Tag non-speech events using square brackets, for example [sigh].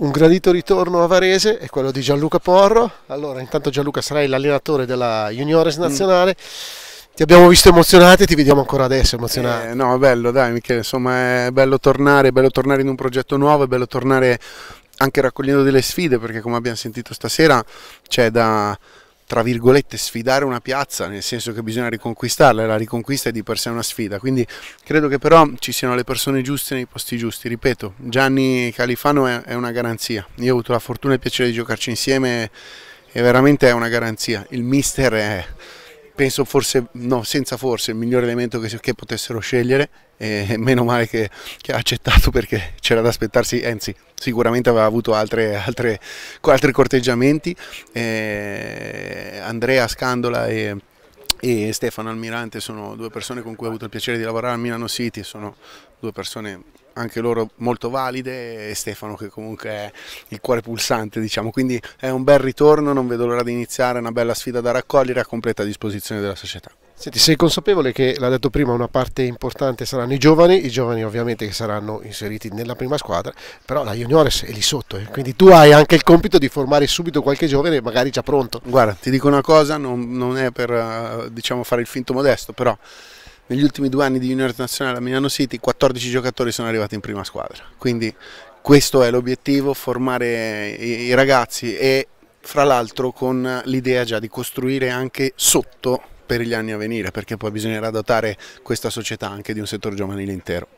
Un gradito ritorno a Varese è quello di Gianluca Porro. Allora, intanto Gianluca sarai l'allenatore della Juniores mm. Nazionale. Mm. Ti abbiamo visto emozionati, ti vediamo ancora adesso emozionati. Eh, no, è bello, dai Michele, insomma è bello tornare, è bello tornare in un progetto nuovo, è bello tornare anche raccogliendo delle sfide, perché come abbiamo sentito stasera c'è da tra virgolette sfidare una piazza, nel senso che bisogna riconquistarla, e la riconquista è di per sé una sfida, quindi credo che però ci siano le persone giuste nei posti giusti, ripeto, Gianni Califano è, è una garanzia, io ho avuto la fortuna e il piacere di giocarci insieme e veramente è una garanzia, il mister è penso forse, no, senza forse, il migliore elemento che, che potessero scegliere e [laughs] meno male che, che ha accettato perché c'era da aspettarsi, anzi sicuramente aveva avuto altre, altre, altri corteggiamenti, eh, Andrea Scandola e e Stefano Almirante sono due persone con cui ho avuto il piacere di lavorare a Milano City, sono due persone anche loro molto valide e Stefano che comunque è il cuore pulsante diciamo quindi è un bel ritorno non vedo l'ora di iniziare una bella sfida da raccogliere a completa disposizione della società Senti, sei consapevole che, l'ha detto prima, una parte importante saranno i giovani, i giovani ovviamente che saranno inseriti nella prima squadra, però la Juniores è lì sotto, eh? quindi tu hai anche il compito di formare subito qualche giovane magari già pronto. Guarda, ti dico una cosa, non, non è per eh, diciamo, fare il finto modesto, però negli ultimi due anni di junior nazionale a Milano City 14 giocatori sono arrivati in prima squadra, quindi questo è l'obiettivo, formare i ragazzi e fra l'altro con l'idea già di costruire anche sotto per gli anni a venire, perché poi bisognerà dotare questa società anche di un settore giovanile intero.